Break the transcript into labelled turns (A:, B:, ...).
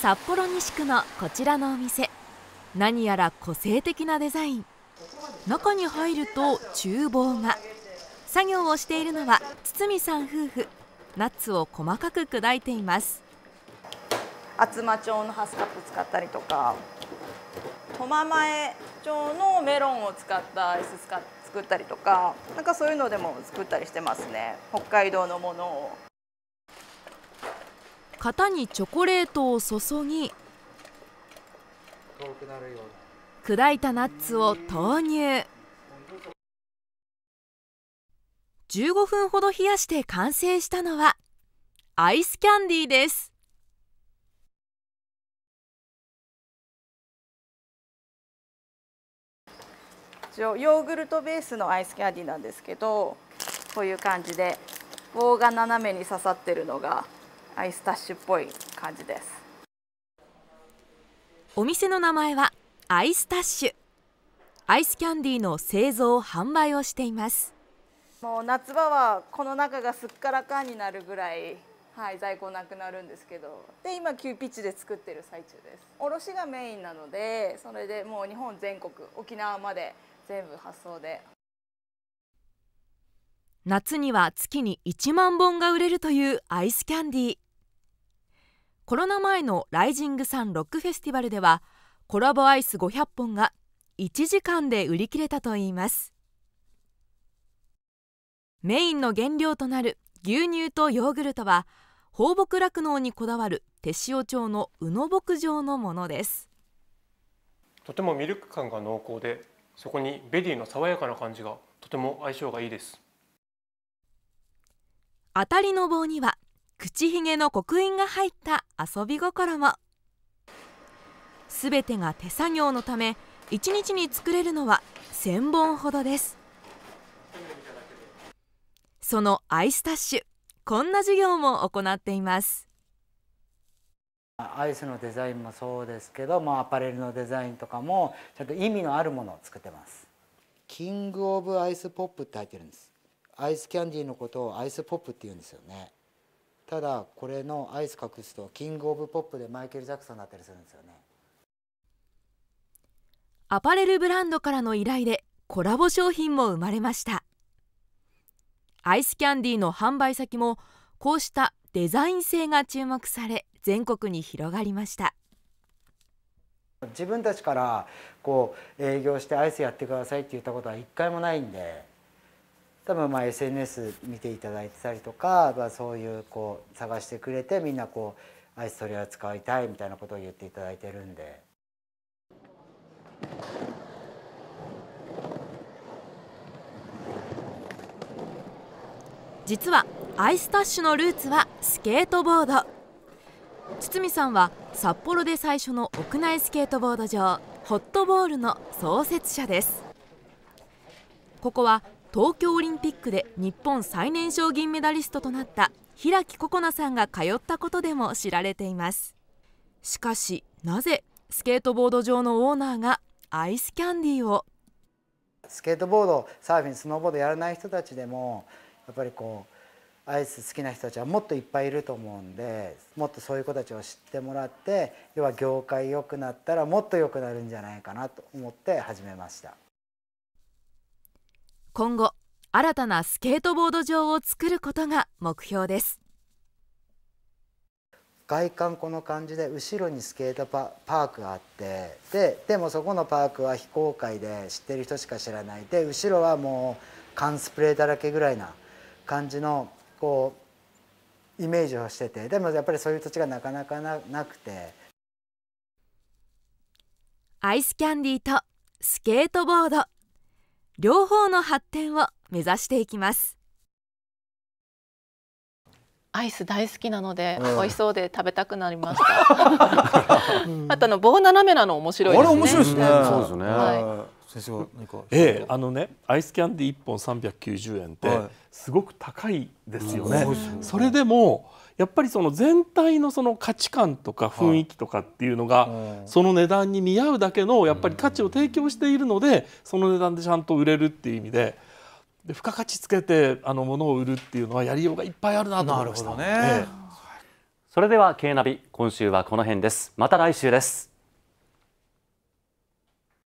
A: 札幌西区のこちらのお店何やら個性的なデザイン中に入ると厨房が作業をしているのは堤さん夫婦ナッツを細かく砕いています厚真町のハスカップ使ったりとか苫前町のメロンを使ったアイス作ったりとかなんかそういうのでも作ったりしてますね北海道のものを。型にチョコレートを注ぎ砕いたナッツを投入15分ほど冷やして完成したのはアイスキャンディーです
B: ヨーグルトベースのアイスキャンディーなんですけど
A: こういう感じで棒が斜めに刺さってるのがアイスタッシュっぽい感じですお店の名前はアイスタッシュアイスキャンディーの製造販売をしていますもう夏場はこの中がすっからかんになるぐらいはい、在庫なくなるんですけどで今急ピッチで作ってる最中です卸がメインなのでそれでもう日本全国沖縄まで全部発送で夏には月に1万本が売れるというアイスキャンディーコロナ前のライジングサンロックフェスティバルではコラボアイス500本が1時間で売り切れたといいますメインの原料となる牛乳とヨーグルトは放牧酪農にこだわる手塩町の宇野牧場のものです
B: とてもミルク感が濃厚でそこにベリーの爽やかな感じがとても相性がいいです
A: 当たりの棒には口ひげの刻印が入った遊び心も全てが手作業のため1日に作れるのは1000本ほどですそのアイスタッシュこんな授業も行っています
B: アイスのデザインもそうですけど、まあ、アパレルのデザインとかもちゃんと意味のあるものを作ってますキング・オブ・アイスポップって入ってるんですアイスキャンディーのことをアイスポップって言うんですよねただこれの「アイス隠す」と「キング・オブ・ポップ」でマイケル・ジャクソンだったりするんですよね
A: アパレルブランドからの依頼でコラボ商品も生まれましたアイスキャンディーの販売先もこうしたデザイン性が注目され全国に広がりました
B: 自分たちからこう営業してアイスやってくださいって言ったことは一回もないんで多分まあ SNS 見ていただいてたりとか、まあ、そういうこう探してくれてみんなこうアイス取り扱いたいみたいなことを言っていただいてるんで。
A: 実はアイスタッシュのルーツはスケートボード堤さんは札幌で最初の屋内スケートボード場ホットボールの創設者ですここは東京オリンピックで日本最年少銀メダリストとなった平木心菜さんが通ったことでも知られていますしかしなぜスケートボード上のオーナーがアイスキ
B: ャンディーをスケートボードサーフィンスノーボードやらない人たちでもやっぱりこうアイス好きな人たちはもっといっぱいいると思うんでもっとそういう子たちを知ってもらって要は業界良くなったらもっと良くなるんじゃないかなと思って始めました。
A: 今後新たなスケートボード場を作ることが目標です
B: 外観この感じで後ろにスケートパークがあってででもそこのパークは非公開で知ってる人しか知らないで後ろはもう缶スプレーだらけぐらいな感じのこうイメージをしててでもやっぱりそういう土地がなかなかななくて
A: アイスキャンディーとスケートボード両方の発展を目指していきますアイス大好きなので、美味しそうで食べたくなりました。あとあの棒斜めなの面白いですね。あれ面白いですね。そうですね。は
B: い先生は何かええあのねアイスキャンディ1本390円ってすごく高いですよね、はい、それでもやっぱりその全体のその価値観とか雰囲気とかっていうのが、その値段に見合うだけのやっぱり価値を提供しているのでその値段でちゃんと売れるっていう意味で。で付加価値つけてあののを売るっていうのはやりようがいっぱいあるなと思いました。ね、ええ、それでは K ナビ今週はこの辺です。また来週です。